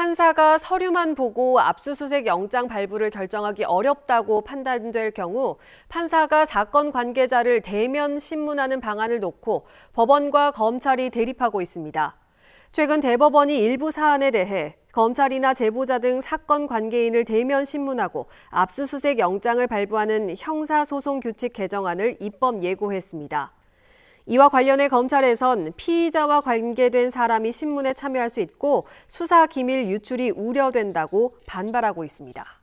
판사가 서류만 보고 압수수색 영장 발부를 결정하기 어렵다고 판단될 경우 판사가 사건 관계자를 대면 심문하는 방안을 놓고 법원과 검찰이 대립하고 있습니다. 최근 대법원이 일부 사안에 대해 검찰이나 제보자 등 사건 관계인을 대면 신문하고 압수수색 영장을 발부하는 형사소송 규칙 개정안을 입법 예고했습니다. 이와 관련해 검찰에선 피의자와 관계된 사람이 신문에 참여할 수 있고 수사 기밀 유출이 우려된다고 반발하고 있습니다.